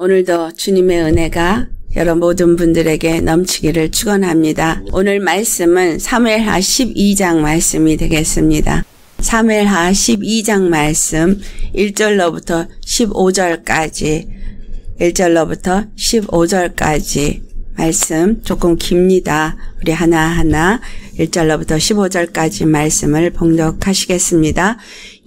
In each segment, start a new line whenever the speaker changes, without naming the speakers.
오늘도 주님의 은혜가 여러분 모든 분들에게 넘치기를 축원합니다. 오늘 말씀은 사무엘하 12장 말씀이 되겠습니다. 사무엘하 12장 말씀 1절로부터 15절까지 1절로부터 15절까지 말씀 조금 깁니다. 우리 하나하나 1절로부터 15절까지 말씀을 봉독하시겠습니다.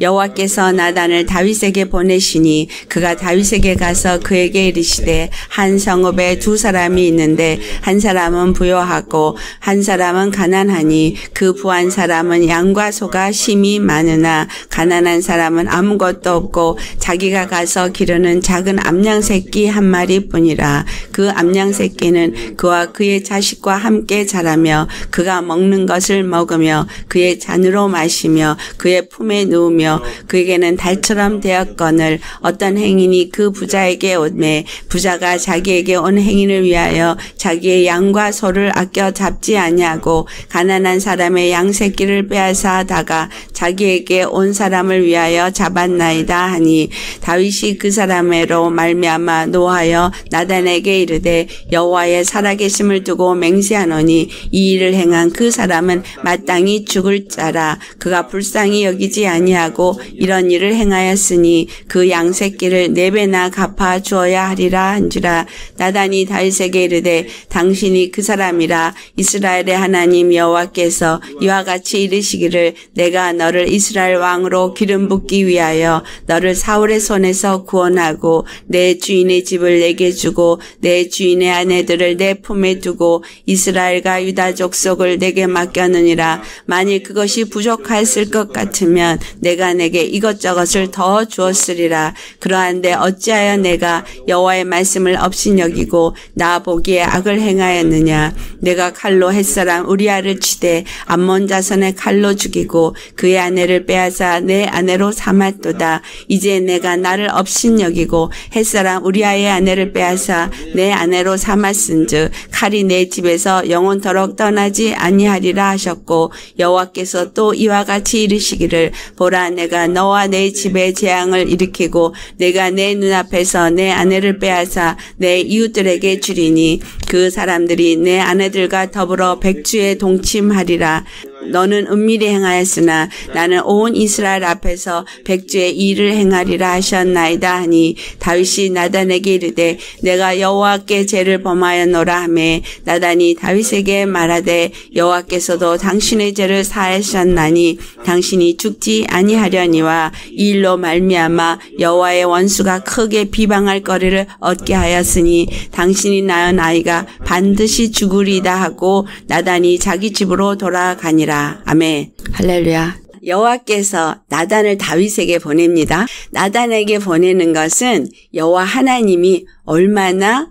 여호와께서 나단을 다윗에게 보내시니 그가 다윗에게 가서 그에게 이르시되 한 성읍에 두 사람이 있는데 한 사람은 부여하고 한 사람은 가난하니 그 부한 사람은 양과 소가 심히 많으나 가난한 사람은 아무것도 없고 자기가 가서 기르는 작은 암양 새끼 한 마리뿐이라 그 암양 새끼는 그와 그의 자식과 함께 자라며 그가 먹는 것을 먹으며 그의 잔으로 마시며 그의 품에 누우며 하며 그에게는 달처럼 되었건을 어떤 행인이 그 부자에게 오매 부자가 자기에게 온 행인을 위하여 자기의 양과 소를 아껴 잡지 아니하고 가난한 사람의 양 새끼를 빼앗아 하다가 자기에게 온 사람을 위하여 잡았나이다 하니 다윗이 그 사람으로 말미암아 노하여 나단에게 이르되 여호와의 살아계심을 두고 맹세하노니 이 일을 행한 그 사람은 마땅히 죽을 자라 그가 불쌍히 여기지 아니하고 말고 이런 일을 행하였으니 그 양새끼를 네 배나 갚아 주어야 하리라 한지라 나단이 다윗에게 이르되 당신이 그 사람이라 이스라엘의 하나님 여호와께서 이와 같이 이르시기를 내가 너를 이스라엘 왕으로 기름 붓기 위하여 너를 사울의 손에서 구원하고 내 주인의 집을 내게 주고 내 주인의 아내들을 내 품에 두고 이스라엘과 유다 족속을 내게 맡겼느니라 만일 그것이 부족했을 것 같으면 내가 내가 내게 이것저것을 더 주었으리라. 그러한데 어찌하여 내가 여호와의 말씀을 업신여기고 나 보기에 악을 행하였느냐. 내가 칼로 햇사람 우리아를 치되 암몬 자손의 칼로 죽이고 그의 아내를 빼앗아 내 아내로 삼았도다. 이제 내가 나를 업신여기고 햇사람 우리아의 아내를 빼앗아 내 아내로 삼았은즉 칼이 내 집에서 영원토록 떠나지 아니하리라 하셨고 여호와께서 또 이와 같이 이르시기를 보라 내가 너와 내 집에 재앙을 일으키고 내가 내 눈앞에서 내 아내를 빼앗아 내 이웃들에게 주리니 그 사람들이 내 아내들과 더불어 백주에 동침하리라 너는 은밀히 행하였으나 나는 온 이스라엘 앞에서 백주의 일을 행하리라 하셨나이다 하니 다윗이 나단에게 이르되 내가 여호와께 죄를 범하였노라 하매 나단이 다윗에게 말하되 여호와께서도 당신의 죄를 사하셨나니 당신이 죽지 아니하려니와 이 일로 말미암아 여호와의 원수가 크게 비방할 거리를 얻게 하였으니 당신이 낳은 아이가 반드시 죽으리다 하고 나단이 자기 집으로 돌아가니라 하라. 아멘. 할렐루야. 여호와께서 나단을 다윗에게 보냅니다. 나단에게 보내는 것은 여호와 하나님이 얼마나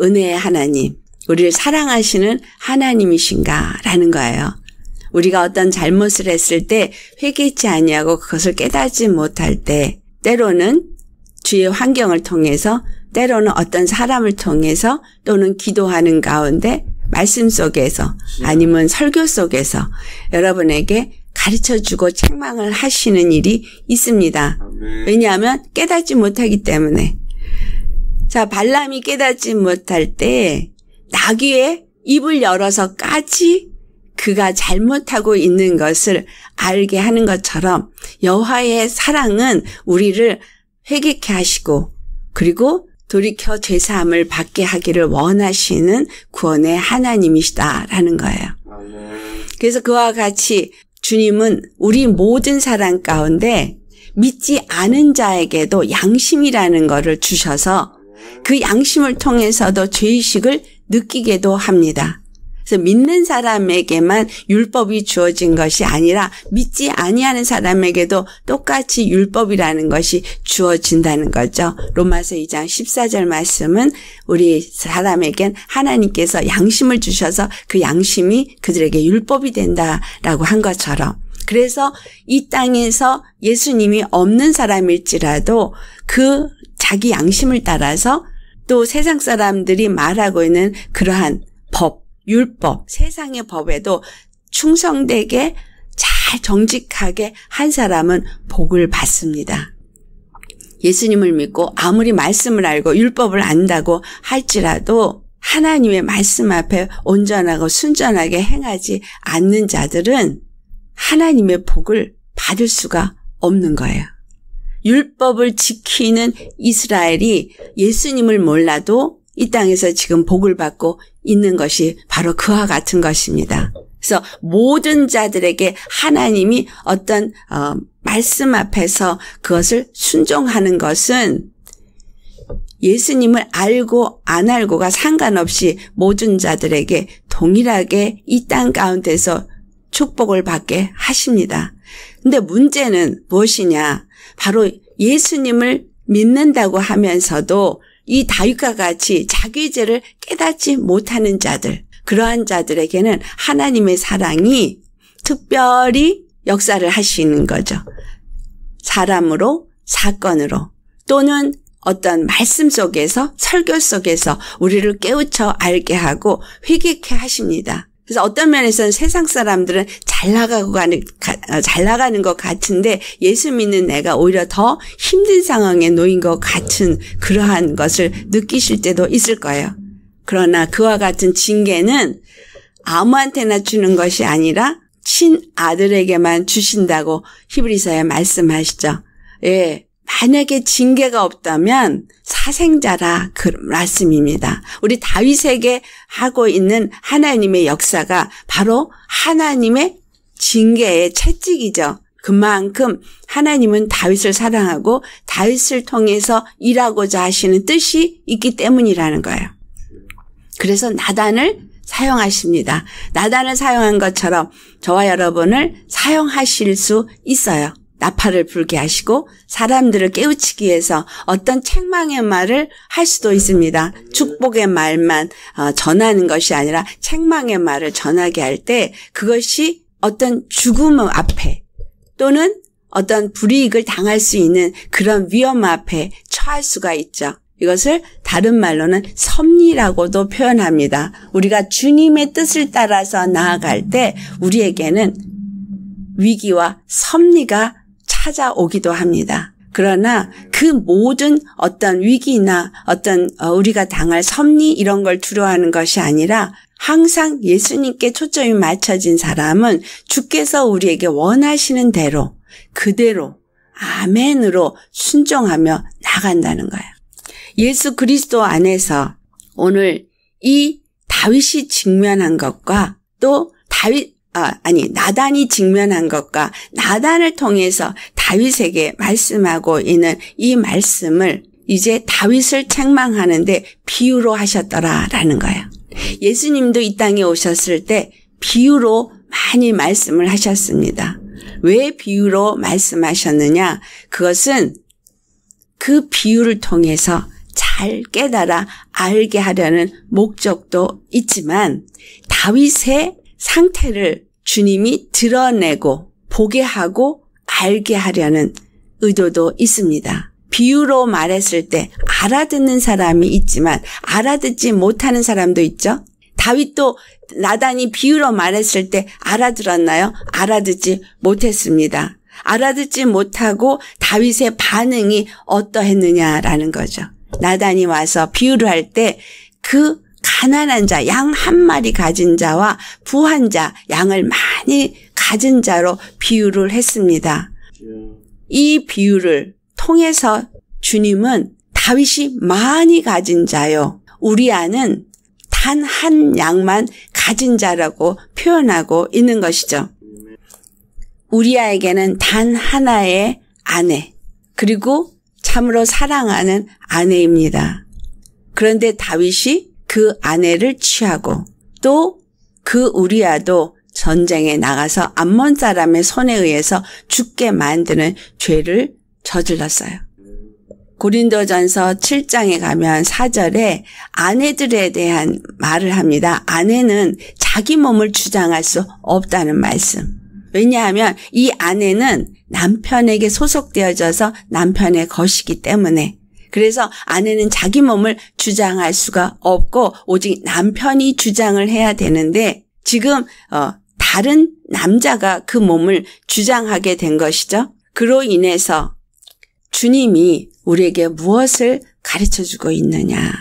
은혜의 하나님, 우리를 사랑하시는 하나님이신가라는 거예요. 우리가 어떤 잘못을 했을 때 회개치 아니하고 그것을 깨닫지 못할 때 때로는 주의 환경을 통해서 때로는 어떤 사람을 통해서 또는 기도하는 가운데 말씀 속에서 예. 아니면 설교 속에서 여러분에게 가르쳐 주고 책망을 하시는 일이 있습니다. 왜냐하면 깨닫지 못하기 때문에. 자, 발람이 깨닫지 못할 때 나귀의 입을 열어서까지 그가 잘못하고 있는 것을 알게 하는 것처럼 여호의 사랑은 우리를 회개케 하시고 그리고 돌이켜 죄사함을 받게 하기를 원하시는 구원의 하나님이시다라는 거예요. 아, 예. 그래서 그와 같이 주님은 우리 모든 사람 가운데 믿지 않은 자에게도 양심이라는 것을 주셔서 그 양심을 통해서도 죄의식을 느끼게도 합니다. 그래서 믿는 사람에게만 율법이 주어진 것이 아니라 믿지 아니하는 사람에게도 똑같이 율법이라는 것이 주어진다는 거죠. 로마서 2장 14절 말씀은 우리 사람에겐 하나님께서 양심을 주셔서 그 양심이 그들에게 율법이 된다라고 한 것처럼 그래서 이 땅에서 예수님이 없는 사람일지라도 그 자기 양심을 따라서 또 세상 사람들이 말하고 있는 그러한 법 율법, 세상의 법에도 충성되게 잘 정직하게 한 사람은 복을 받습니다. 예수님을 믿고 아무리 말씀을 알고 율법을 안다고 할지라도 하나님의 말씀 앞에 온전하고 순전하게 행하지 않는 자들은 하나님의 복을 받을 수가 없는 거예요. 율법을 지키는 이스라엘이 예수님을 몰라도 이 땅에서 지금 복을 받고 있는 것이 바로 그와 같은 것입니다. 그래서 모든 자들에게 하나님이 어떤 어, 말씀 앞에서 그것을 순종하는 것은 예수님을 알고 안 알고가 상관없이 모든 자들에게 동일하게 이 땅 가운데서 축복을 받게 하십니다. 근데 문제는 무엇이냐? 바로 예수님을 믿는다고 하면서도 이 다윗과 같이 자기 죄를 깨닫지 못하는 자들, 그러한 자들에게는 하나님의 사랑이 특별히 역사를 하시는 거죠. 사람으로, 사건으로 또는 어떤 말씀 속에서 설교 속에서 우리를 깨우쳐 알게 하고 회개케 하십니다. 그래서 어떤 면에서는 세상 사람들은 잘 나가고 가는 어, 잘 나가는 것 같은데 예수 믿는 내가 오히려 더 힘든 상황에 놓인 것 같은 그러한 것을 느끼실 때도 있을 거예요. 그러나 그와 같은 징계는 아무한테나 주는 것이 아니라 친 아들에게만 주신다고 히브리서에 말씀하시죠. 예. 만약에 징계가 없다면 사생자라 그 말씀입니다. 우리 다윗에게 하고 있는 하나님의 역사가 바로 하나님의 징계의 채찍이죠. 그만큼 하나님은 다윗을 사랑하고 다윗을 통해서 일하고자 하시는 뜻이 있기 때문이라는 거예요. 그래서 나단을 사용하십니다. 나단을 사용한 것처럼 저와 여러분을 사용하실 수 있어요. 나팔을 불게 하시고 사람들을 깨우치기 위해서 어떤 책망의 말을 할 수도 있습니다. 축복의 말만 어, 전하는 것이 아니라 책망의 말을 전하게 할 때 그것이 어떤 죽음 앞에 또는 어떤 불이익을 당할 수 있는 그런 위험 앞에 처할 수가 있죠. 이것을 다른 말로는 섭리라고도 표현합니다. 우리가 주님의 뜻을 따라서 나아갈 때 우리에게는 위기와 섭리가 찾아오기도 합니다. 그러나 그 모든 어떤 위기나 어떤 어, 우리가 당할 섭리 이런 걸 두려워하는 것이 아니라 항상 예수님께 초점이 맞춰진 사람은 주께서 우리에게 원하시는 대로 그대로 아멘으로 순종하며 나간다는 거예요. 예수 그리스도 안에서 오늘 이 다윗이 직면한 것과 또 다윗 아, 아니 나단이 직면한 것과 나단을 통해서 다윗에게 말씀하고 있는 이 말씀을 이제 다윗을 책망하는데 비유로 하셨더라라는 거예요. 예수님도 이 땅에 오셨을 때 비유로 많이 말씀을 하셨습니다. 왜 비유로 말씀하셨느냐? 그것은 그 비유를 통해서 잘 깨달아 알게 하려는 목적도 있지만 다윗의 상태를 주님이 드러내고 보게 하고 알게 하려는 의도도 있습니다. 비유로 말했을 때 알아듣는 사람이 있지만 알아듣지 못하는 사람도 있죠. 다윗도 나단이 비유로 말했을 때 알아들었나요? 알아듣지 못했습니다. 알아듣지 못하고 다윗의 반응이 어떠했느냐라는 거죠. 나단이 와서 비유를 할 때 그 가난한 자, 양 한 마리 가진 자와 부한 자, 양을 많이 가진 자로 비유를 했습니다. 이 비유를 통해서 주님은 다윗이 많이 가진 자요. 우리 안은 단한 양만 가진 자라고 표현하고 있는 것이죠. 우리아에게는 단 하나의 아내, 그리고 참으로 사랑하는 아내입니다. 그런데 다윗이 그 아내를 취하고 또 그 우리아도 전쟁에 나가서 암몬 사람의 손에 의해서 죽게 만드는 죄를 저질렀어요. 고린도전서 7장에 가면 4절에 아내들에 대한 말을 합니다. 아내는 자기 몸을 주장할 수 없다는 말씀. 왜냐하면 이 아내는 남편에게 소속되어져서 남편의 것이기 때문에 그래서 아내는 자기 몸을 주장할 수가 없고 오직 남편이 주장을 해야 되는데 지금 어, 다른 남자가 그 몸을 주장하게 된 것이죠. 그로 인해서 주님이 우리에게 무엇을 가르쳐 주고 있느냐.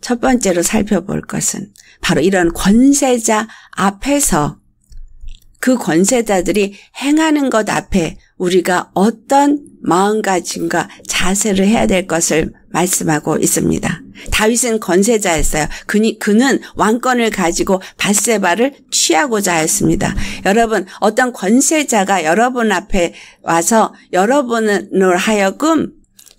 첫 번째로 살펴볼 것은 바로 이런 권세자 앞에서 그 권세자들이 행하는 것 앞에 우리가 어떤 마음가짐과 자세를 해야 될 것을 말씀하고 있습니다. 다윗은 건세자였어요. 그니, 그는 왕권을 가지고 바세바를 취하고자 했습니다. 여러분 어떤 건세자가 여러분 앞에 와서 여러분을 하여금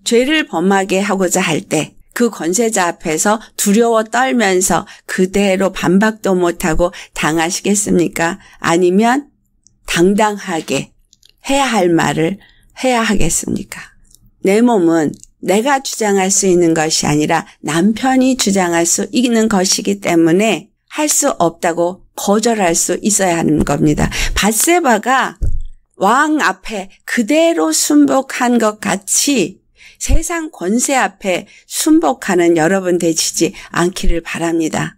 죄를 범하게 하고자 할 때 그건세자 앞에서 두려워 떨면서 그대로 반박도 못하고 당하시겠습니까? 아니면 당당하게 해야 할 말을 해야 하겠습니까? 내 몸은 내가 주장할 수 있는 것이 아니라 남편이 주장할 수 있는 것이기 때문에 할 수 없다고 거절할 수 있어야 하는 겁니다. 바세바가 왕 앞에 그대로 순복한 것 같이 세상 권세 앞에 순복하는 여러분 되시지 않기를 바랍니다.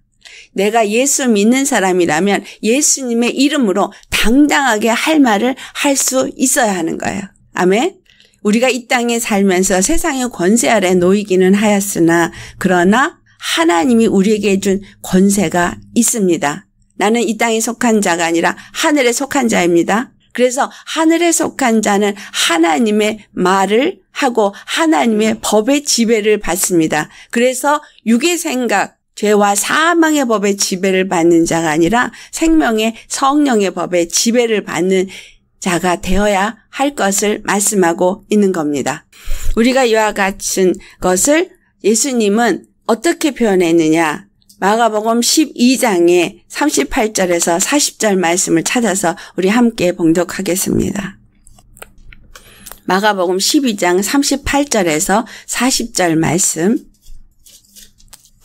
내가 예수 믿는 사람이라면 예수님의 이름으로 당당하게 할 말을 할 수 있어야 하는 거예요. 아멘? 우리가 이 땅에 살면서 세상의 권세 아래 놓이기는 하였으나 그러나 하나님이 우리에게 준 권세가 있습니다. 나는 이 땅에 속한 자가 아니라 하늘에 속한 자입니다. 그래서 하늘에 속한 자는 하나님의 말을 하고 하나님의 법의 지배를 받습니다. 그래서 육의 생각, 죄와 사망의 법의 지배를 받는 자가 아니라 생명의 성령의 법의 지배를 받는 자가 되어야 할 것을 말씀하고 있는 겁니다. 우리가 이와 같은 것을 예수님은 어떻게 표현했느냐? 마가복음 12장의 38절에서 40절 말씀을 찾아서 우리 함께 봉독하겠습니다. 마가복음 12장 38절에서 40절 말씀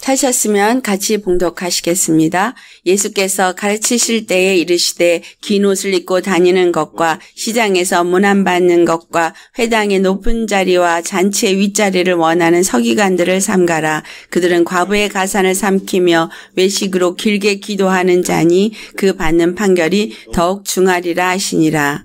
찾으셨으면 같이 봉독하시겠습니다. 예수께서 가르치실 때에 이르시되 긴 옷을 입고 다니는 것과 시장에서 문안받는 것과 회당의 높은 자리와 잔치의 윗자리를 원하는 서기관들을 삼가라. 그들은 과부의 가산을 삼키며 외식으로 길게 기도하는 자니 그 받는 판결이 더욱 중하리라 하시니라.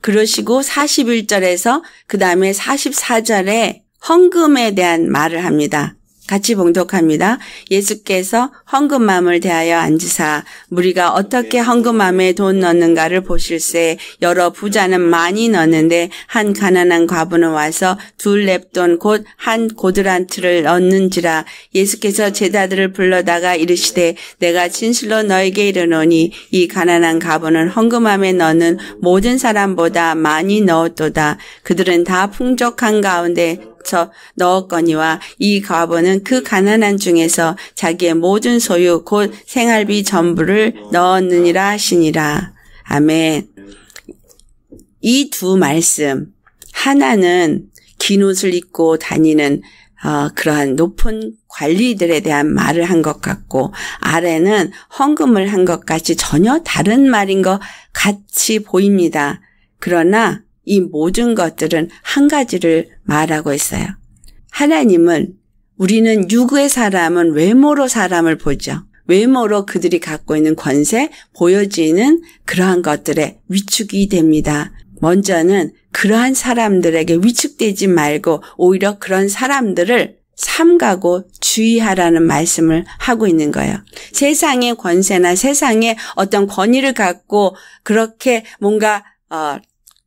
그러시고 41절에서 그 다음에 44절에 헌금에 대한 말을 합니다. 같이 봉독합니다. 예수께서 헌금맘을 대하여 앉으사 무리가 어떻게 헌금맘에돈 넣는가를 보실세 여러 부자는 많이 넣는데 한 가난한 과부는 와서 둘 랩돈 곧 한 고드란트를 넣는지라 예수께서 제자들을 불러다가 이르시되 내가 진실로 너에게 이르노니 이 가난한 과부는 헌금맘에 넣는 모든 사람보다 많이 넣었도다 그들은 다 풍족한 가운데 쳐 넣었거니와 이 과부는 그 가난한 중에서 자기의 모든 소유 곧 생활비 전부를 넣었느니라 하시니라. 아멘. 이 두 말씀 하나는 긴 옷을 입고 다니는 어, 그러한 높은 관리들에 대한 말을 한 것 같고 아래는 헌금을 한 것 같이 전혀 다른 말인 것 같이 보입니다. 그러나 이 모든 것들은 한 가지를 말하고 있어요. 하나님은 우리는 유구의 사람은 외모로 사람을 보죠. 외모로 그들이 갖고 있는 권세, 보여지는 그러한 것들에 위축이 됩니다. 먼저는 그러한 사람들에게 위축되지 말고 오히려 그런 사람들을 삼가고 주의하라는 말씀을 하고 있는 거예요. 세상의 권세나 세상의 어떤 권위를 갖고 그렇게 뭔가 어,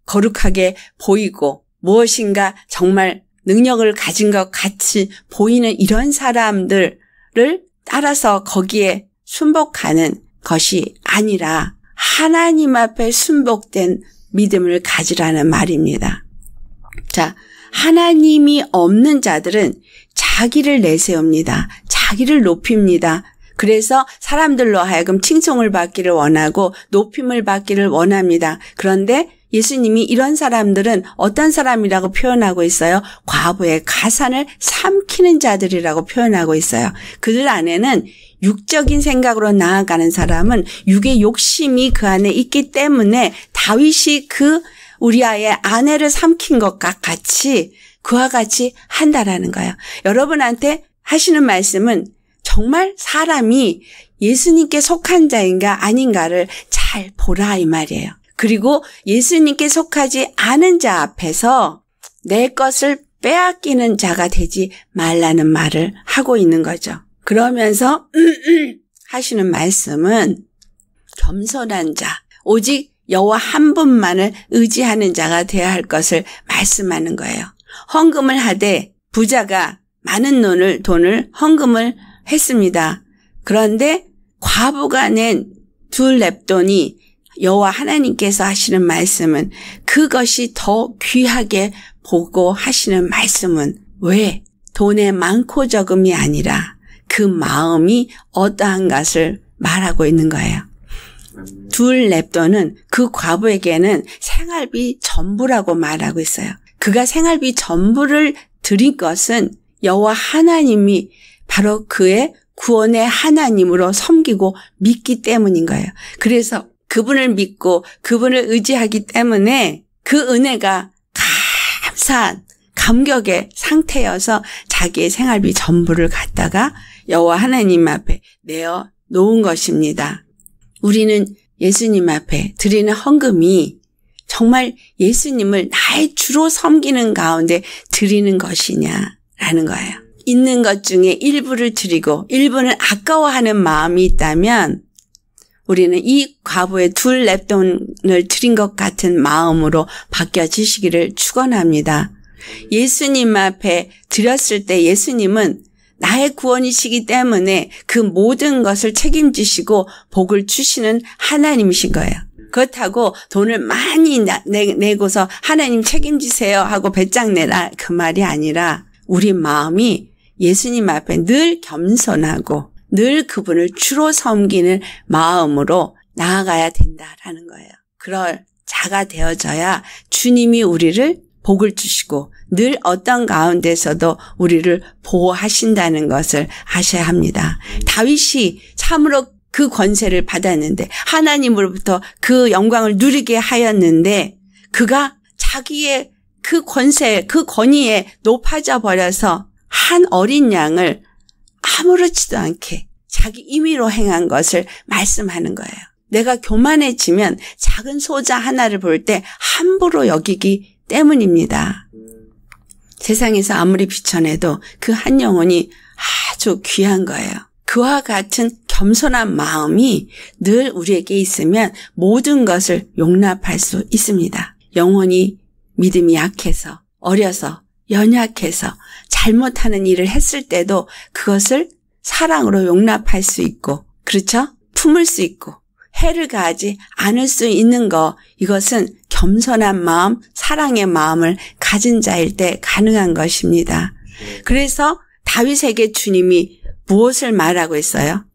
거룩하게 보이고 무엇인가 정말 능력을 가진 것 같이 보이는 이런 사람들을 따라서 거기에 순복하는 것이 아니라 하나님 앞에 순복된 믿음을 가지라는 말입니다. 자, 하나님이 없는 자들은 자기를 내세웁니다. 자기를 높입니다. 그래서 사람들로 하여금 칭송을 받기를 원하고 높임을 받기를 원합니다. 그런데 예수님이 이런 사람들은 어떤 사람이라고 표현하고 있어요? 과부의 가산을 삼키는 자들이라고 표현하고 있어요. 그들 안에는 육적인 생각으로 나아가는 사람은 육의 욕심이 그 안에 있기 때문에 다윗이 그 우리아의 아내를 삼킨 것과 같이 그와 같이 한다라는 거예요. 여러분한테 하시는 말씀은 정말 사람이 예수님께 속한 자인가 아닌가를 잘 보라 이 말이에요. 그리고 예수님께 속하지 않은 자 앞에서 내 것을 빼앗기는 자가 되지 말라는 말을 하고 있는 거죠. 그러면서 하시는 말씀은 겸손한 자, 오직 여호와 한 분만을 의지하는 자가 되어야 할 것을 말씀하는 거예요. 헌금을 하되 부자가 많은 돈을 돈을 헌금을 했습니다. 그런데 과부가 낸두 랩돈이 여호와 하나님께서 하시는 말씀은 그것이 더 귀하게 보고 하시는 말씀은 왜 돈의 많고 적음이 아니라 그 마음이 어떠한 것을 말하고 있는 거예요. 둘 랩도는 그 과부에게는 생활비 전부라고 말하고 있어요. 그가 생활비 전부를 드린 것은 여호와 하나님이 바로 그의 구원의 하나님으로 섬기고 믿기 때문인 거예요. 그래서 그분을 믿고 그분을 의지하기 때문에 그 은혜가 감사한 감격의 상태여서 자기의 생활비 전부를 갖다가 여호와 하나님 앞에 내어 놓은 것입니다. 우리는 예수님 앞에 드리는 헌금이 정말 예수님을 나의 주로 섬기는 가운데 드리는 것이냐라는 거예요. 있는 것 중에 일부를 드리고 일부는 아까워하는 마음이 있다면 우리는 이 과부의 둘 랩돈을 드린 것 같은 마음으로 바뀌어지시기를 축원합니다. 예수님 앞에 드렸을 때 예수님은 나의 구원이시기 때문에 그 모든 것을 책임지시고 복을 주시는 하나님이신 거예요. 그렇다고 돈을 많이 내, 고서 하나님 책임지세요 하고 배짱 내라 그 말이 아니라 우리 마음이 예수님 앞에 늘 겸손하고 늘 그분을 주로 섬기는 마음으로 나아가야 된다라는 거예요. 그럴 자가 되어져야 주님이 우리를 복을 주시고 늘 어떤 가운데서도 우리를 보호하신다는 것을 아셔야 합니다. 다윗이 참으로 그 권세를 받았는데 하나님으로부터 그 영광을 누리게 하였는데 그가 자기의 그 권세, 그 권위에 높아져 버려서 한 어린 양을 아무렇지도 않게 자기 임의로 행한 것을 말씀하는 거예요. 내가 교만해지면 작은 소자 하나를 볼 때 함부로 여기기 때문입니다. 세상에서 아무리 비천해도 그 한 영혼이 아주 귀한 거예요. 그와 같은 겸손한 마음이 늘 우리에게 있으면 모든 것을 용납할 수 있습니다. 영혼이 믿음이 약해서 어려서 연약해서 잘못하는 일을 했을 때도 그것을 사랑으로 용납할 수 있고, 그렇죠? 품을 수 있고, 해를 가하지 않을 수 있는 거, 이것은 겸손한 마음, 사랑의 마음을 가진 자일 때 가능한 것입니다. 그래서 다윗에게 주님이 무엇을 말하고 있어요?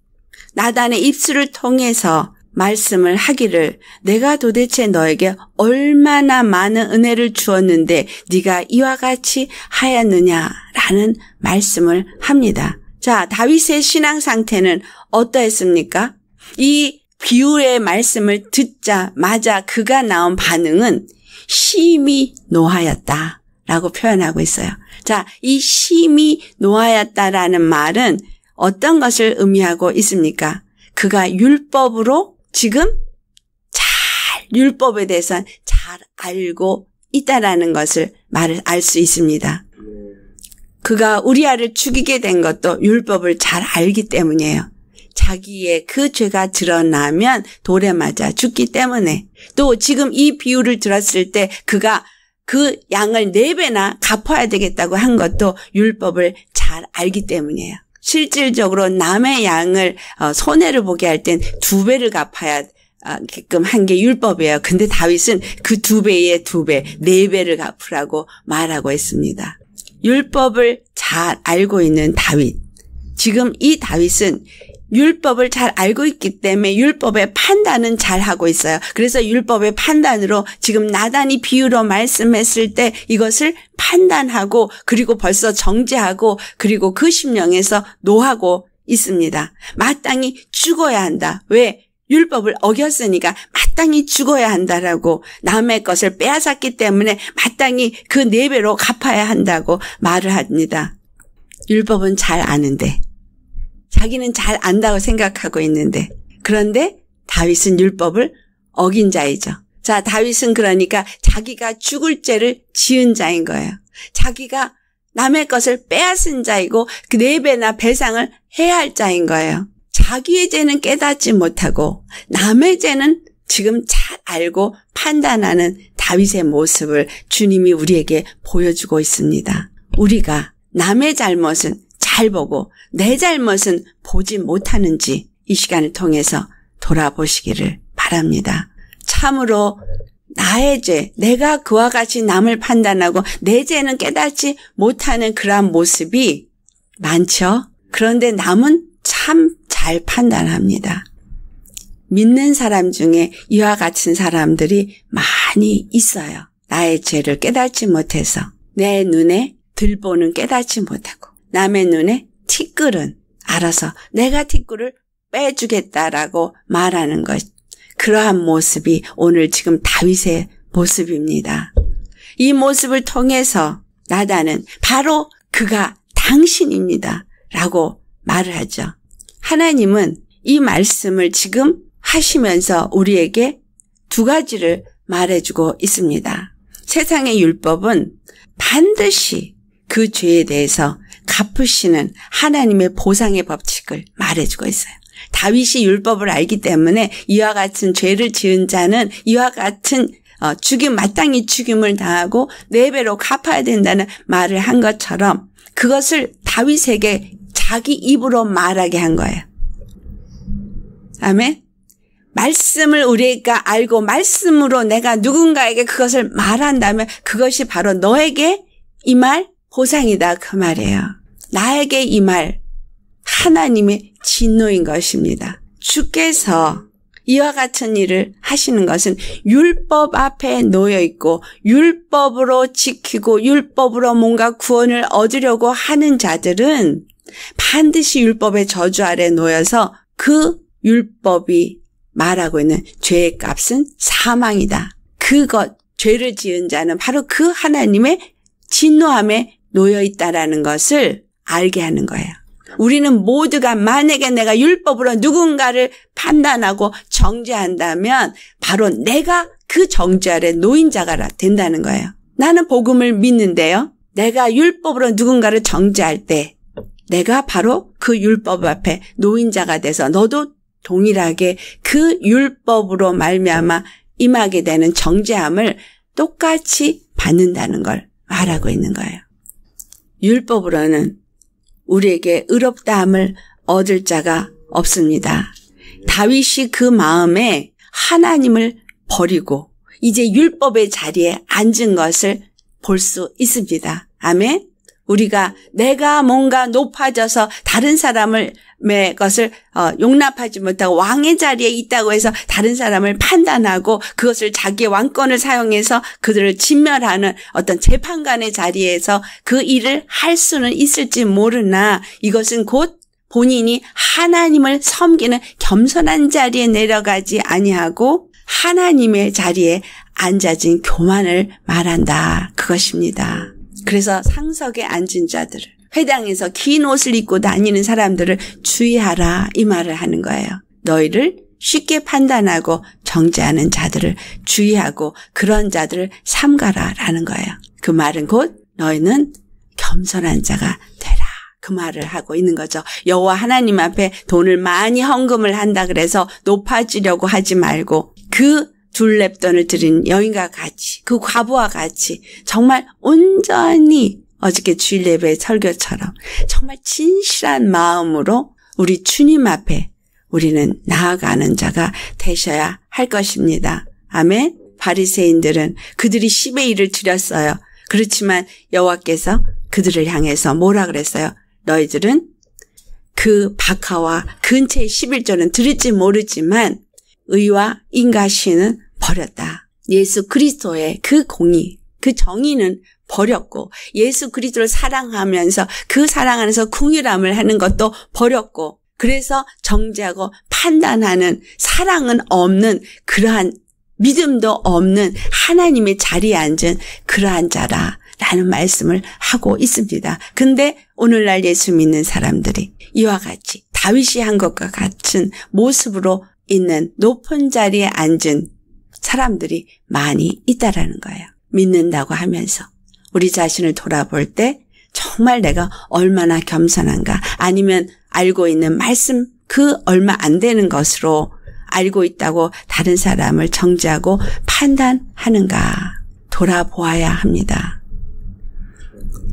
나단의 입술을 통해서 말씀을 하기를 내가 도대체 너에게 얼마나 많은 은혜를 주었는데 네가 이와 같이 하였느냐라는 말씀을 합니다. 자, 다윗의 신앙 상태는 어떠했습니까? 이 비유의 말씀을 듣자마자 그가 나온 반응은 심히 노하였다 라고 표현하고 있어요. 자, 이 심히 노하였다라는 말은 어떤 것을 의미하고 있습니까? 그가 율법으로 지금 잘 율법에 대해서 잘 알고 있다라는 것을 말을 알 수 있습니다. 그가 우리아를 죽이게 된 것도 율법을 잘 알기 때문이에요. 자기의 그 죄가 드러나면 돌에 맞아 죽기 때문에 또 지금 이 비유를 들었을 때 그가 그 양을 네 배나 갚아야 되겠다고 한 것도 율법을 잘 알기 때문이에요. 실질적으로 남의 양을 어, 손해를 보게 할 땐 두 배를 갚아야 아, 게끔 한 게 율법이에요. 근데 다윗은 그 두 배에 두 배, 네 배를 갚으라고 말하고 있습니다. 율법을 잘 알고 있는 다윗. 지금 이 다윗은 율법을 잘 알고 있기 때문에 율법의 판단은 잘 하고 있어요. 그래서 율법의 판단으로 지금 나단이 비유로 말씀했을 때 이것을 판단하고 그리고 벌써 정죄하고 그리고 그 심령에서 노하고 있습니다. 마땅히 죽어야 한다. 왜? 율법을 어겼으니까 마땅히 죽어야 한다라고 남의 것을 빼앗았기 때문에 마땅히 그 네 배로 갚아야 한다고 말을 합니다. 율법은 잘 아는데 자기는 잘 안다고 생각하고 있는데 그런데 다윗은 율법을 어긴 자이죠. 자, 다윗은 그러니까 자기가 죽을 죄를 지은 자인 거예요. 자기가 남의 것을 빼앗은 자이고 그 네 배나 배상을 해야 할 자인 거예요. 자기의 죄는 깨닫지 못하고 남의 죄는 지금 잘 알고 판단하는 다윗의 모습을 주님이 우리에게 보여주고 있습니다. 우리가 남의 잘못은 잘 보고 내 잘못은 보지 못하는지 이 시간을 통해서 돌아보시기를 바랍니다. 참으로 나의 죄, 내가 그와 같이 남을 판단하고 내 죄는 깨닫지 못하는 그러 모습이 많죠. 그런데 남은 참 잘 판단합니다. 믿는 사람 중에 이와 같은 사람들이 많이 있어요. 나의 죄를 깨닫지 못해서 내 눈에 들보는 깨닫지 못하고 남의 눈에 티끌은 알아서 내가 티끌을 빼주겠다라고 말하는 것. 그러한 모습이 오늘 지금 다윗의 모습입니다. 이 모습을 통해서 나다는 바로 그가 당신입니다. 라고 말을 하죠. 하나님은 이 말씀을 지금 하시면서 우리에게 두 가지를 말해주고 있습니다. 세상의 율법은 반드시 그 죄에 대해서 갚으시는 하나님의 보상의 법칙을 말해주고 있어요. 다윗이 율법을 알기 때문에 이와 같은 죄를 지은 자는 이와 같은 어, 죽임 마땅히 죽임을 당하고 네 배로 갚아야 된다는 말을 한 것처럼 그것을 다윗에게 자기 입으로 말하게 한 거예요. 아멘. 말씀을 우리가 알고 말씀으로 내가 누군가에게 그것을 말한다면 그것이 바로 너에게 이 말 보상이다 그 말이에요. 나에게 이 말 하나님의 진노인 것입니다. 주께서 이와 같은 일을 하시는 것은 율법 앞에 놓여 있고 율법으로 지키고 율법으로 뭔가 구원을 얻으려고 하는 자들은 반드시 율법의 저주 아래 놓여서 그 율법이 말하고 있는 죄의 값은 사망이다. 그것 죄를 지은 자는 바로 그 하나님의 진노함에 놓여 있다라는 것을 알게 하는 거예요. 우리는 모두가 만약에 내가 율법으로 누군가를 판단하고 정죄한다면 바로 내가 그 정죄 아래 노인자가 된다는 거예요. 나는 복음을 믿는데요. 내가 율법으로 누군가를 정죄할 때 내가 바로 그 율법 앞에 노인자가 돼서 너도 동일하게 그 율법으로 말미암아 임하게 되는 정죄함을 똑같이 받는다는 걸 말하고 있는 거예요. 율법으로는 우리에게 의롭다함을 얻을 자가 없습니다. 다윗이 그 마음에 하나님을 버리고 이제 율법의 자리에 앉은 것을 볼 수 있습니다. 아멘. 우리가 내가 뭔가 높아져서 다른 사람을 사람의 것을 어, 용납하지 못하고 왕의 자리에 있다고 해서 다른 사람을 판단하고 그것을 자기의 왕권을 사용해서 그들을 진멸하는 어떤 재판관의 자리에서 그 일을 할 수는 있을지 모르나 이것은 곧 본인이 하나님을 섬기는 겸손한 자리에 내려가지 아니하고 하나님의 자리에 앉아진 교만을 말한다. 그것입니다. 그래서 상석에 앉은 자들을 회당에서 긴 옷을 입고 다니는 사람들을 주의하라 이 말을 하는 거예요. 너희를 쉽게 판단하고 정죄하는 자들을 주의하고 그런 자들을 삼가라라는 거예요. 그 말은 곧 너희는 겸손한 자가 되라. 그 말을 하고 있는 거죠. 여호와 하나님 앞에 돈을 많이 헌금을 한다 그래서 높아지려고 하지 말고 그 둘랩돈을 들인 여인과 같이 그 과부와 같이 정말 온전히 어저께 주일 예배 설교처럼 정말 진실한 마음으로 우리 주님 앞에 우리는 나아가는 자가 되셔야 할 것입니다. 아멘. 바리새인들은 그들이 십의 일을 드렸어요. 그렇지만 여호와께서 그들을 향해서 뭐라 그랬어요? 너희들은 그 박하와 근처의 11조는 들을지 모르지만 의와 인가시는 버렸다. 예수 그리스도의 그 공의, 그 정의는 버렸고 예수 그리스도를 사랑하면서 그 사랑 안에서 궁유함을 하는 것도 버렸고 그래서 정죄하고 판단하는 사랑은 없는 그러한 믿음도 없는 하나님의 자리에 앉은 그러한 자라. 라는 말씀을 하고 있습니다. 근데 오늘날 예수 믿는 사람들이 이와 같이 다윗이 한 것과 같은 모습으로 있는 높은 자리에 앉은 사람들이 많이 있다라는 거예요. 믿는다고 하면서. 우리 자신을 돌아볼 때 정말 내가 얼마나 겸손한가 아니면 알고 있는 말씀 그 얼마 안 되는 것으로 알고 있다고 다른 사람을 정지하고 판단하는가 돌아보아야 합니다.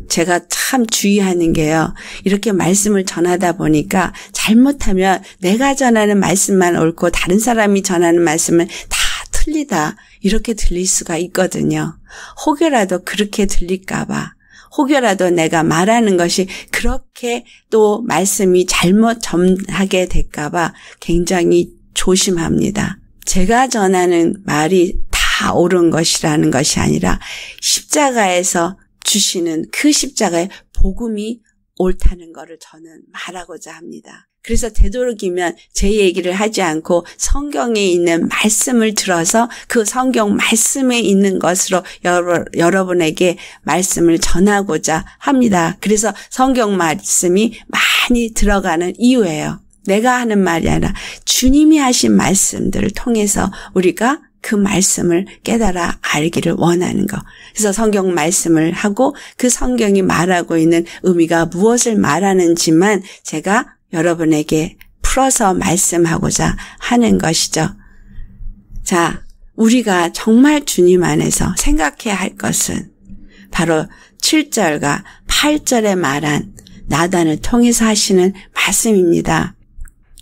제가 참 주의하는 게요. 이렇게 말씀을 전하다 보니까 잘못하면 내가 전하는 말씀만 옳고 다른 사람이 전하는 말씀은 다 틀리다. 이렇게 들릴 수가 있거든요. 혹여라도 그렇게 들릴까봐 혹여라도 내가 말하는 것이 그렇게 또 말씀이 잘못 전하게 될까봐 굉장히 조심합니다. 제가 전하는 말이 다 옳은 것이라는 것이 아니라 십자가에서 주시는 그 십자가의 복음이 옳다는 것을 저는 말하고자 합니다. 그래서 되도록이면 제 얘기를 하지 않고 성경에 있는 말씀을 들어서 그 성경 말씀에 있는 것으로 여러, 여러분에게 말씀을 전하고자 합니다. 그래서 성경 말씀이 많이 들어가는 이유예요. 내가 하는 말이 아니라 주님이 하신 말씀들을 통해서 우리가 그 말씀을 깨달아 알기를 원하는 것. 그래서 성경 말씀을 하고 그 성경이 말하고 있는 의미가 무엇을 말하는지만 제가 여러분에게 풀어서 말씀하고자 하는 것이죠. 자, 우리가 정말 주님 안에서 생각해야 할 것은 바로 7절과 8절에 말한 나단을 통해서 하시는 말씀입니다.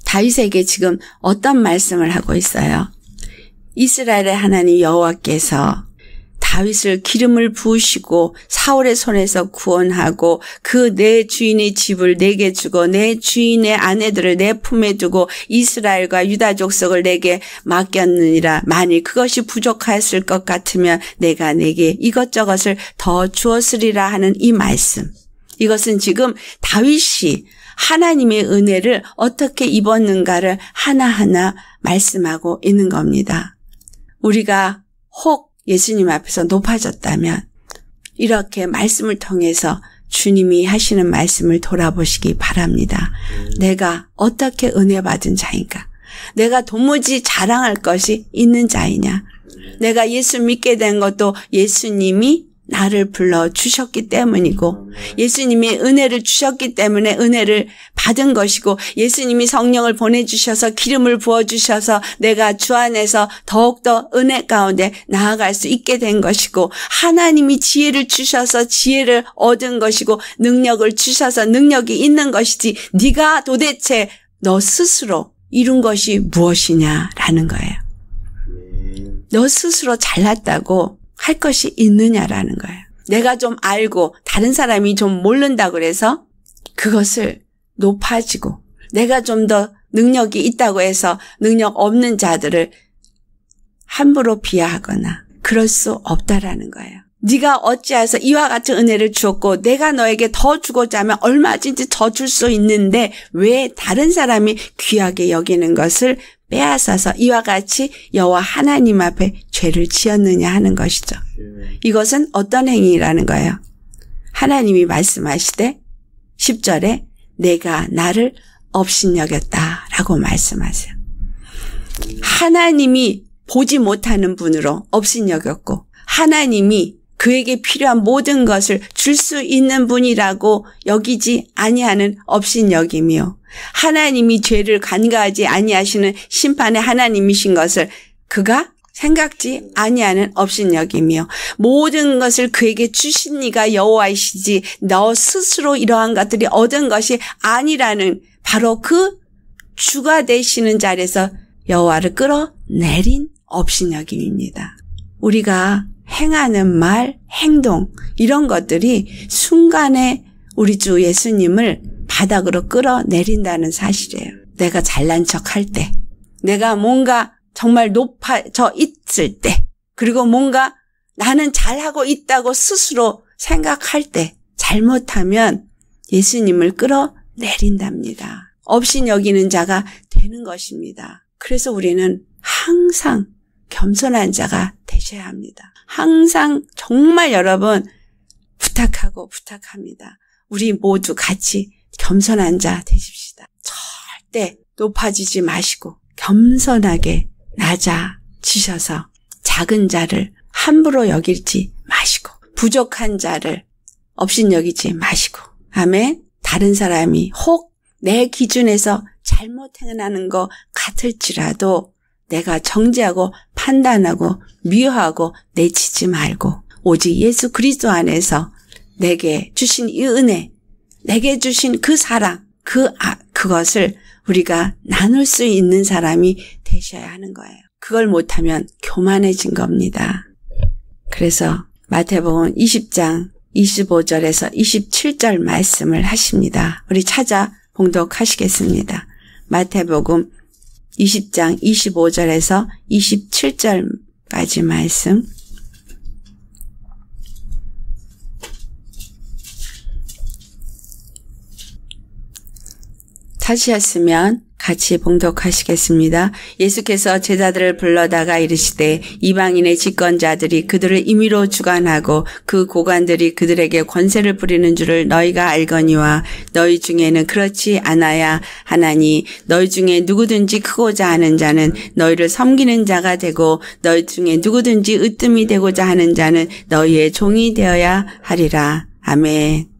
다윗에게 지금 어떤 말씀을 하고 있어요? 이스라엘의 하나님 여호와께서 다윗을 기름을 부으시고 사울의 손에서 구원하고 그 내 주인의 집을 내게 주고 내 주인의 아내들을 내 품에 두고 이스라엘과 유다 족속을 내게 맡겼느니라 만일 그것이 부족하였을 것 같으면 내가 내게 이것저것을 더 주었으리라 하는 이 말씀 이것은 지금 다윗이 하나님의 은혜를 어떻게 입었는가를 하나하나 말씀하고 있는 겁니다. 우리가 혹 예수님 앞에서 높아졌다면 이렇게 말씀을 통해서 주님이 하시는 말씀을 돌아보시기 바랍니다. 내가 어떻게 은혜 받은 자인가? 내가 도무지 자랑할 것이 있는 자이냐? 내가 예수 믿게 된 것도 예수님이 나를 불러 주셨기 때문이고 예수님이 은혜를 주셨기 때문에 은혜를 받은 것이고 예수님이 성령을 보내주셔서 기름을 부어주셔서 내가 주 안에서 더욱더 은혜 가운데 나아갈 수 있게 된 것이고 하나님이 지혜를 주셔서 지혜를 얻은 것이고 능력을 주셔서 능력이 있는 것이지 네가 도대체 너 스스로 이룬 것이 무엇이냐라는 거예요. 너 스스로 잘났다고 할 것이 있느냐라는 거예요. 내가 좀 알고 다른 사람이 좀 모른다 그래서 그것을 높아지고 내가 좀 더 능력이 있다고 해서 능력 없는 자들을 함부로 비하하거나 그럴 수 없다라는 거예요. 네가 어찌하여서 이와 같은 은혜를 주었고 내가 너에게 더 주고자 하면 얼마든지 더 줄 수 있는데 왜 다른 사람이 귀하게 여기는 것을 빼앗아서 이와 같이 여호와 하나님 앞에 죄를 지었느냐 하는 것이죠. 예. 이것은 어떤 행위라는 거예요. 하나님이 말씀하시되 10절에 내가 나를 업신여겼다라고 말씀하세요. 하나님이 보지 못하는 분으로 업신여겼고 하나님이 그에게 필요한 모든 것을 줄 수 있는 분이라고 여기지 아니하는 업신여김이요. 하나님이 죄를 간과하지 아니하시는 심판의 하나님이신 것을 그가 생각지 아니하는 업신여김이요 모든 것을 그에게 주신 이가 여호와이시지 너 스스로 이러한 것들이 얻은 것이 아니라는 바로 그 주가 되시는 자리에서 여호와를 끌어내린 업신여김입니다. 우리가 행하는 말, 행동, 이런 것들이 순간에 우리 주 예수님을 바닥으로 끌어내린다는 사실이에요. 내가 잘난 척할 때, 내가 뭔가 정말 높아져 있을 때, 그리고 뭔가 나는 잘하고 있다고 스스로 생각할 때, 잘못하면 예수님을 끌어내린답니다. 없인 여기는 자가 되는 것입니다. 그래서 우리는 항상 겸손한 자가 되셔야 합니다. 항상 정말 여러분 부탁하고 부탁합니다. 우리 모두 같이 겸손한 자 되십시다. 절대 높아지지 마시고 겸손하게 낮아지셔서 작은 자를 함부로 여길지 마시고 부족한 자를 없인 여기지 마시고 아멘 다른 사람이 혹 내 기준에서 잘못 행하는 것 같을지라도 내가 정죄하고 판단하고 미워하고 내치지 말고 오직 예수 그리스도 안에서 내게 주신 이 은혜, 내게 주신 그 사랑, 그 아, 그것을 우리가 나눌 수 있는 사람이 되셔야 하는 거예요. 그걸 못하면 교만해진 겁니다. 그래서 마태복음 20장 25절에서 27절 말씀을 하십니다. 우리 찾아 봉독하시겠습니다. 마태복음 20장 25절에서 27절까지 말씀. 다시 했으면 같이 봉독하시겠습니다. 예수께서 제자들을 불러다가 이르시되 이방인의 집권자들이 그들을 임의로 주관하고 그 고관들이 그들에게 권세를 부리는 줄을 너희가 알거니와 너희 중에는 그렇지 않아야 하나니 너희 중에 누구든지 크고자 하는 자는 너희를 섬기는 자가 되고 너희 중에 누구든지 으뜸이 되고자 하는 자는 너희의 종이 되어야 하리라. 아멘.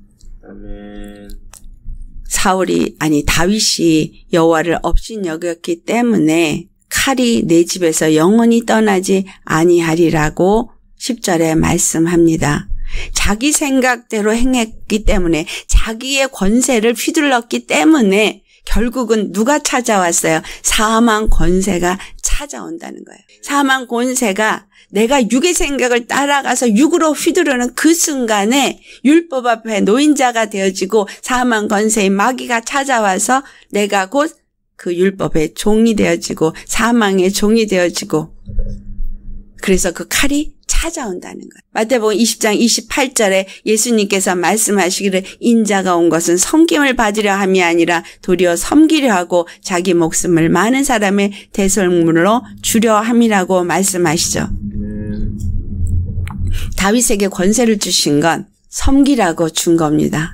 사울이 아니 다윗이 여호와를 없인 여겼기 때문에 칼이 내 집에서 영원히 떠나지 아니하리라고 10절에 말씀합니다. 자기 생각대로 행했기 때문에 자기의 권세를 휘둘렀기 때문에 결국은 누가 찾아왔어요? 사망 권세가 찾아온다는 거예요. 사망 권세가 내가 육의 생각을 따라가서 육으로 휘두르는 그 순간에 율법 앞에 노인자가 되어지고 사망 건세의 마귀가 찾아와서 내가 곧 그 율법의 종이 되어지고 사망의 종이 되어지고 그래서 그 칼이 찾아온다는 거 마태복음 20장 28절에 예수님께서 말씀하시기를 인자가 온 것은 섬김을 받으려 함이 아니라 도리어 섬기려 하고 자기 목숨을 많은 사람의 대설물로 주려 함이라고 말씀하시죠. 다윗에게 권세를 주신 건 섬기라고 준 겁니다.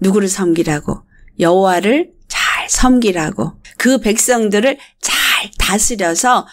누구를 섬기라고? 여호와를 잘 섬기라고. 그 백성들을 잘 다스려서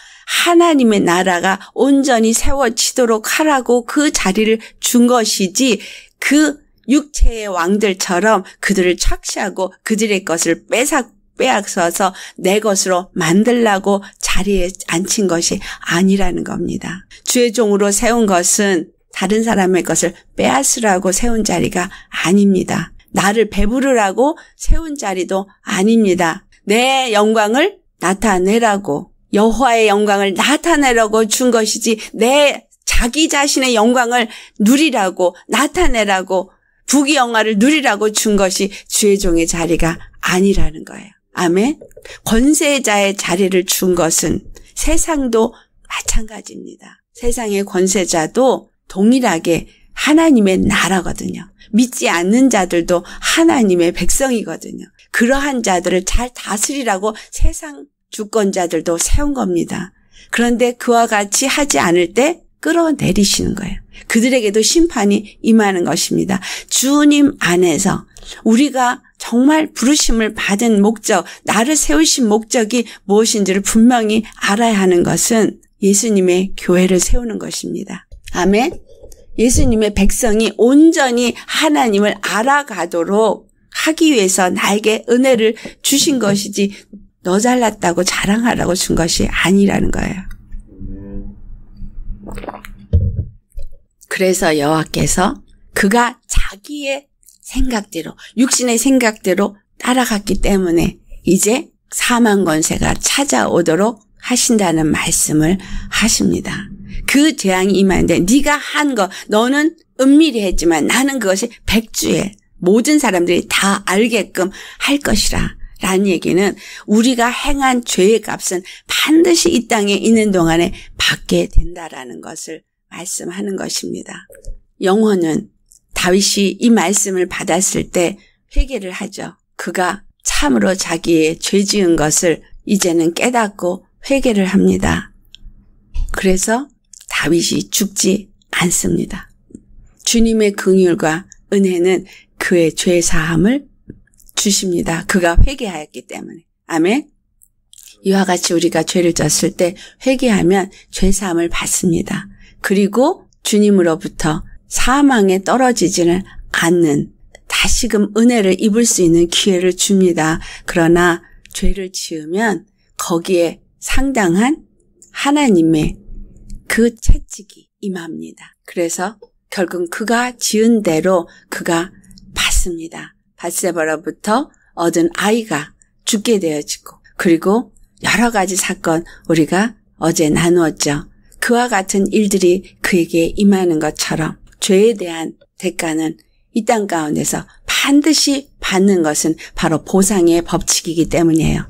하나님의 나라가 온전히 세워지도록 하라고 그 자리를 준 것이지 그 육체의 왕들처럼 그들을 착취하고 그들의 것을 빼앗 빼앗아서 내 것으로 만들라고 자리에 앉힌 것이 아니라는 겁니다. 주의 종으로 세운 것은 다른 사람의 것을 빼앗으라고 세운 자리가 아닙니다. 나를 배부르라고 세운 자리도 아닙니다. 내 영광을 나타내라고 여호와의 영광을 나타내라고 준 것이지 내 자기 자신의 영광을 누리라고 나타내라고 부귀 영화를 누리라고 준 것이 주의 종의 자리가 아니라는 거예요. 아멘. 권세자의 자리를 준 것은 세상도 마찬가지입니다. 세상의 권세자도 동일하게 하나님의 나라거든요. 믿지 않는 자들도 하나님의 백성이거든요. 그러한 자들을 잘 다스리라고 세상 주권자들도 세운 겁니다. 그런데 그와 같이 하지 않을 때 끌어내리시는 거예요. 그들에게도 심판이 임하는 것입니다. 주님 안에서 우리가 정말 부르심을 받은 목적, 나를 세우신 목적이 무엇인지를 분명히 알아야 하는 것은 예수님의 교회를 세우는 것입니다. 아멘. 예수님의 백성이 온전히 하나님을 알아가도록 하기 위해서 나에게 은혜를 주신 것이지 너 잘났다고 자랑하라고 준 것이 아니라는 거예요. 그래서 여호와께서 그가 자기의 생각대로 육신의 생각대로 따라갔기 때문에 이제 사망 권세가 찾아오도록 하신다는 말씀을 하십니다. 그 재앙이 임하는데 네가 한 거 너는 은밀히 했지만 나는 그것이 백주에 모든 사람들이 다 알게끔 할 것이라. 라는 얘기는 우리가 행한 죄의 값은 반드시 이 땅에 있는 동안에 받게 된다라는 것을 말씀하는 것입니다. 영혼은 다윗이 이 말씀을 받았을 때 회개를 하죠. 그가 참으로 자기의 죄 지은 것을 이제는 깨닫고 회개를 합니다. 그래서 다윗이 죽지 않습니다. 주님의 긍휼과 은혜는 그의 죄 사함을 주십니다. 그가 회개하였기 때문에. 아멘. 이와 같이 우리가 죄를 졌을 때 회개하면 죄 사함을 받습니다. 그리고 주님으로부터 사망에 떨어지지는 않는 다시금 은혜를 입을 수 있는 기회를 줍니다. 그러나 죄를 지으면 거기에 상당한 하나님의 그 채찍이 임합니다. 그래서 결국 그가 지은 대로 그가 받습니다. 바세바로부터 얻은 아이가 죽게 되어지고 그리고 여러 가지 사건 우리가 어제 나누었죠. 그와 같은 일들이 그에게 임하는 것처럼 죄에 대한 대가는 이 땅 가운데서 반드시 받는 것은 바로 보상의 법칙이기 때문이에요.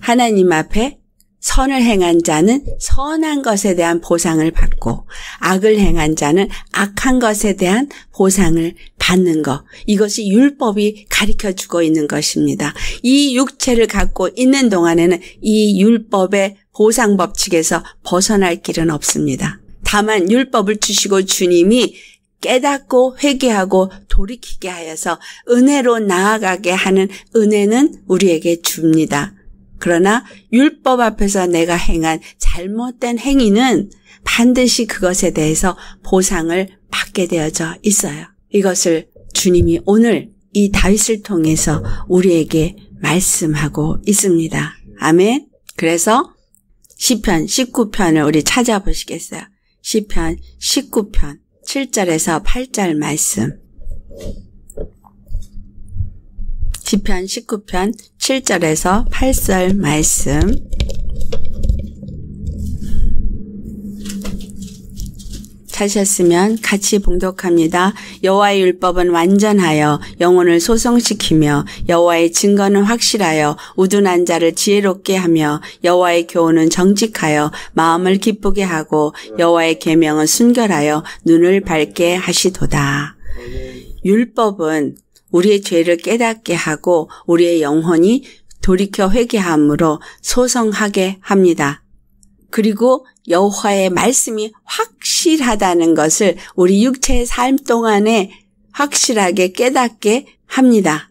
하나님 앞에 선을 행한 자는 선한 것에 대한 보상을 받고 악을 행한 자는 악한 것에 대한 보상을 받는 것. 이것이 율법이 가르쳐 주고 있는 것입니다. 이 육체를 갖고 있는 동안에는 이 율법의 보상 법칙에서 벗어날 길은 없습니다. 다만 율법을 주시고 주님이 깨닫고 회개하고 돌이키게 하여서 은혜로 나아가게 하는 은혜는 우리에게 줍니다. 그러나 율법 앞에서 내가 행한 잘못된 행위는 반드시 그것에 대해서 보상을 받게 되어져 있어요. 이것을 주님이 오늘 이 다윗을 통해서 우리에게 말씀하고 있습니다. 아멘. 그래서 1 0편 19편을 우리 찾아보시겠어요. 시편 19편 7절에서 8절 말씀 시편 19편 7절에서 8절 말씀 찾으셨으면 같이 봉독합니다. 여호와의 율법은 완전하여 영혼을 소성시키며 여호와의 증거는 확실하여 우둔한 자를 지혜롭게 하며 여호와의 교훈은 정직하여 마음을 기쁘게 하고 여호와의 계명은 순결하여 눈을 밝게 하시도다. 율법은 우리의 죄를 깨닫게 하고 우리의 영혼이 돌이켜 회개함으로 소성하게 합니다. 그리고 여호와의 말씀이 확실하다는 것을 우리 육체의 삶 동안에 확실하게 깨닫게 합니다.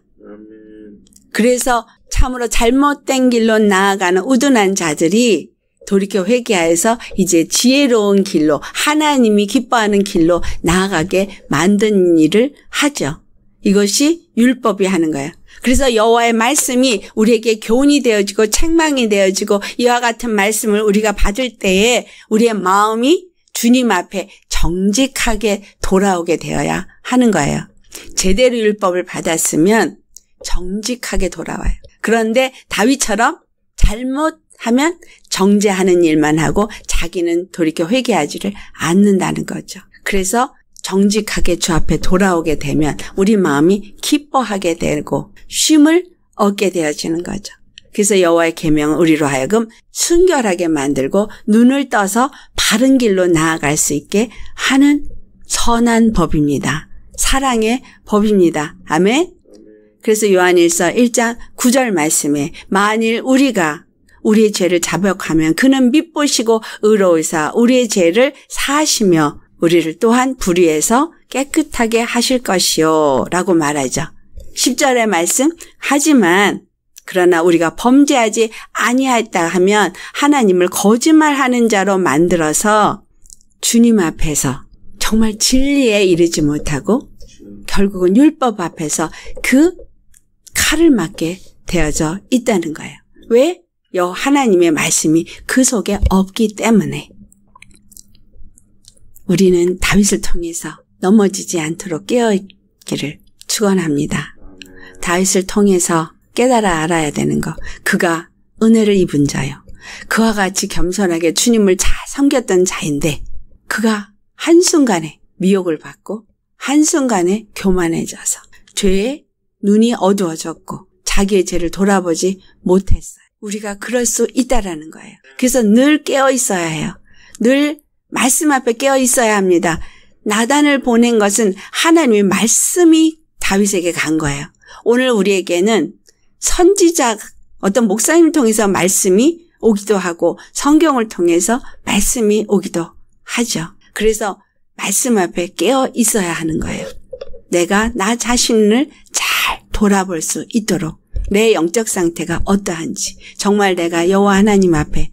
그래서 참으로 잘못된 길로 나아가는 우둔한 자들이 돌이켜 회개하여서 이제 지혜로운 길로 하나님이 기뻐하는 길로 나아가게 만든 일을 하죠. 이것이 율법이 하는 거예요. 그래서 여호와의 말씀이 우리에게 교훈이 되어지고 책망이 되어지고 이와 같은 말씀을 우리가 받을 때에 우리의 마음이 주님 앞에 정직하게 돌아오게 되어야 하는 거예요. 제대로 율법을 받았으면 정직하게 돌아와요. 그런데 다윗처럼 잘못하면 정죄하는 일만 하고 자기는 돌이켜 회개하지를 않는다는 거죠. 그래서 정직하게 주 앞에 돌아오게 되면 우리 마음이 기뻐하게 되고 쉼을 얻게 되어지는 거죠. 그래서 여호와의 계명은 우리로 하여금 순결하게 만들고 눈을 떠서 바른 길로 나아갈 수 있게 하는 선한 법입니다. 사랑의 법입니다. 아멘. 그래서 요한일서 1장 9절 말씀에 만일 우리가 우리의 죄를 자백하면 그는 밑보시고 의로우사 우리의 죄를 사하시며 우리를 또한 불의에서 깨끗하게 하실 것이요. 라고 말하죠. 10절의 말씀, 하지만 그러나 우리가 범죄하지 아니하였다 하면 하나님을 거짓말하는 자로 만들어서 주님 앞에서 정말 진리에 이르지 못하고 결국은 율법 앞에서 그 칼을 맞게 되어져 있다는 거예요. 왜? 여 하나님의 말씀이 그 속에 없기 때문에 우리는 다윗을 통해서 넘어지지 않도록 깨어있기를 축원합니다. 다윗을 통해서 깨달아 알아야 되는 것. 그가 은혜를 입은 자요. 그와 같이 겸손하게 주님을 잘 섬겼던 자인데 그가 한순간에 미혹을 받고 한순간에 교만해져서 죄에 눈이 어두워졌고 자기의 죄를 돌아보지 못했어요. 우리가 그럴 수 있다라는 거예요. 그래서 늘 깨어 있어야 해요. 늘 말씀 앞에 깨어 있어야 합니다. 나단을 보낸 것은 하나님의 말씀이 다윗에게 간 거예요. 오늘 우리에게는 선지자 어떤 목사님 통해서 말씀이 오기도 하고 성경을 통해서 말씀이 오기도 하죠. 그래서 말씀 앞에 깨어 있어야 하는 거예요. 내가 나 자신을 잘 돌아볼 수 있도록 내 영적 상태가 어떠한지 정말 내가 여호와 하나님 앞에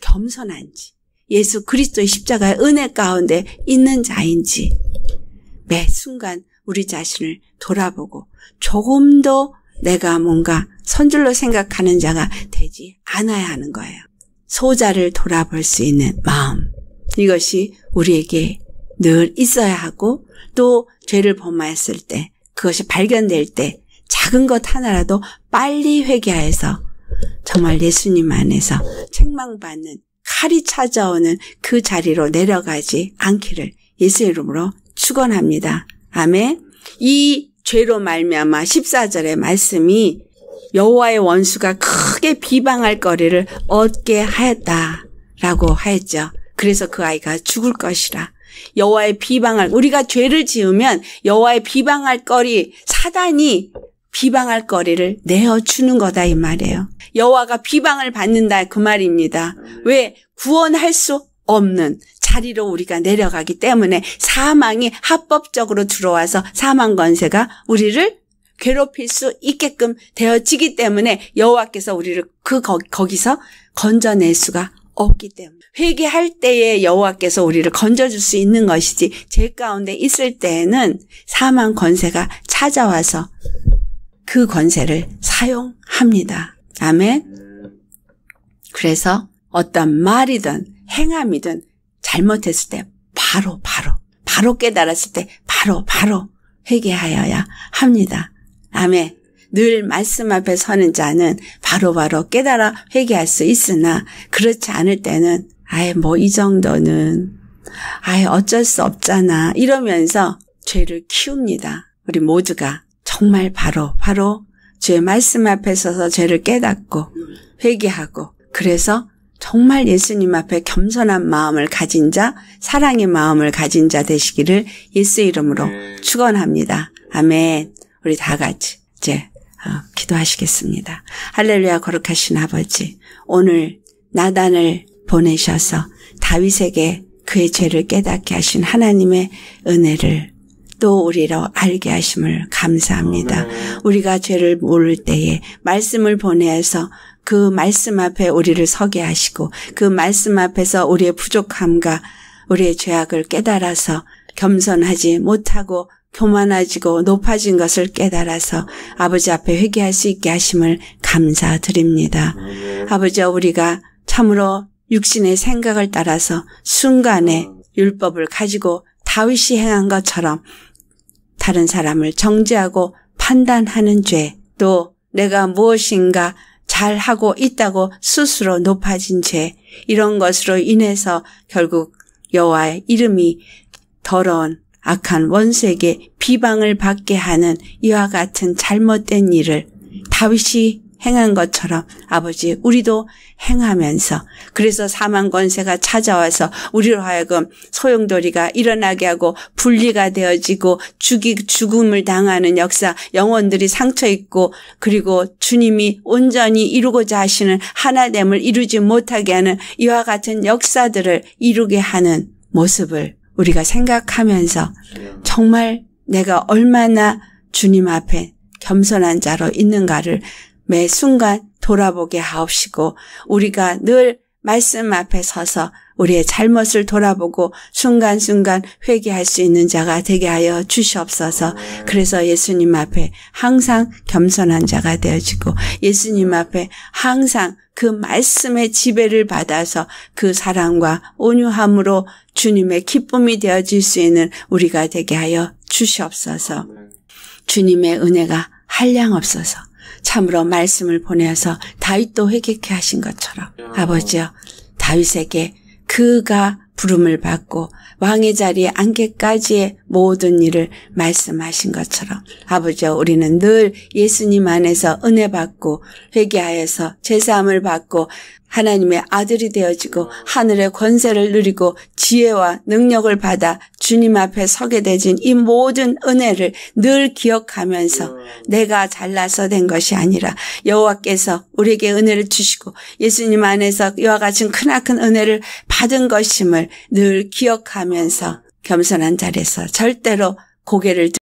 겸손한지 예수 그리스도의 십자가의 은혜 가운데 있는 자인지 매 순간 우리 자신을 돌아보고 조금 더 내가 뭔가 선줄로 생각하는 자가 되지 않아야 하는 거예요. 소자를 돌아볼 수 있는 마음. 이것이 우리에게 늘 있어야 하고 또 죄를 범하였을 때 그것이 발견될 때 작은 것 하나라도 빨리 회개해서 정말 예수님 안에서 책망받는 칼이 찾아오는 그 자리로 내려가지 않기를 예수의 이름으로 축원합니다. 아멘. 이 죄로 말미암아 14절의 말씀이 여호와의 원수가 크게 비방할 거리를 얻게 하였다라고 하였죠. 그래서 그 아이가 죽을 것이라. 여호와의 비방을 우리가 죄를 지으면 여호와의 비방할 거리 사단이 비방할 거리를 내어 주는 거다 이 말이에요. 여호와가 비방을 받는다 그 말입니다. 왜 구원할 수 없는 자리로 우리가 내려가기 때문에 사망이 합법적으로 들어와서 사망 권세가 우리를 괴롭힐 수 있게끔 되어지기 때문에 여호와께서 우리를 그 거, 기서 건져낼 수가 없기 때문에 회개할 때에 여호와께서 우리를 건져줄 수 있는 것이지 죄 가운데 있을 때에는 사망 권세가 찾아와서 그 권세를 사용합니다. 아멘. 그래서 어떤 말이든 행함이든 잘못했을 때 바로 바로 바로 깨달았을 때 바로 바로 회개하여야 합니다. 아멘. 늘 말씀 앞에 서는 자는 바로바로 깨달아 회개할 수 있으나 그렇지 않을 때는 아예 뭐 이 정도는 아예 어쩔 수 없잖아 이러면서 죄를 키웁니다. 우리 모두가 정말 바로 바로 주의 말씀 앞에 서서 죄를 깨닫고 회개하고 그래서 정말 예수님 앞에 겸손한 마음을 가진 자, 사랑의 마음을 가진 자 되시기를 예수 이름으로 네. 축원합니다. 아멘. 우리 다 같이 이제 어, 기도하시겠습니다. 할렐루야 거룩하신 아버지, 오늘 나단을 보내셔서 다윗에게 그의 죄를 깨닫게 하신 하나님의 은혜를 또 우리로 알게 하심을 감사합니다. 우리가 죄를 모를 때에 말씀을 보내서 그 말씀 앞에 우리를 서게 하시고 그 말씀 앞에서 우리의 부족함과 우리의 죄악을 깨달아서 겸손하지 못하고 교만해지고 높아진 것을 깨달아서 아버지 앞에 회개할 수 있게 하심을 감사드립니다. 아버지 우리가 참으로 육신의 생각을 따라서 순간에 율법을 가지고 다윗이 행한 것처럼 다른 사람을 정죄하고 판단하는 죄, 또 내가 무엇인가 잘하고 있다고 스스로 높아진 죄 이런 것으로 인해서 결국 여호와의 이름이 더러운 악한 원색에 비방을 받게 하는 이와 같은 잘못된 일을 다윗이 행한 것처럼 아버지 우리도 행하면서 그래서 사망 권세가 찾아와서 우리로 하여금 소용돌이가 일어나게 하고 분리가 되어지고 죽이 죽음을 당하는 역사 영혼들이 상처 있고 그리고 주님이 온전히 이루고자 하시는 하나됨을 이루지 못하게 하는 이와 같은 역사들을 이루게 하는 모습을 우리가 생각하면서 정말 내가 얼마나 주님 앞에 겸손한 자로 있는가를 매 순간 돌아보게 하옵시고 우리가 늘 말씀 앞에 서서 우리의 잘못을 돌아보고 순간순간 회개할 수 있는 자가 되게 하여 주시옵소서. 그래서 예수님 앞에 항상 겸손한 자가 되어지고 예수님 앞에 항상 그 말씀의 지배를 받아서 그 사랑과 온유함으로 주님의 기쁨이 되어질 수 있는 우리가 되게 하여 주시옵소서. 주님의 은혜가 한량 없어서 참으로 말씀을 보내서 다윗도 회개케 하신 것처럼 아버지여 다윗에게 그가 부름을 받고 왕의 자리에 앉기까지의 모든 일을 말씀하신 것처럼 아버지여 우리는 늘 예수님 안에서 은혜 받고 회개하여서 죄사함을 받고 하나님의 아들이 되어지고 하늘의 권세를 누리고 지혜와 능력을 받아 주님 앞에 서게 되진 이 모든 은혜를 늘 기억하면서 내가 잘나서 된 것이 아니라 여호와께서 우리에게 은혜를 주시고 예수님 안에서 이와 같은 크나큰 은혜를 받은 것임을 늘 기억하면서 겸손한 자리에서 절대로 고개를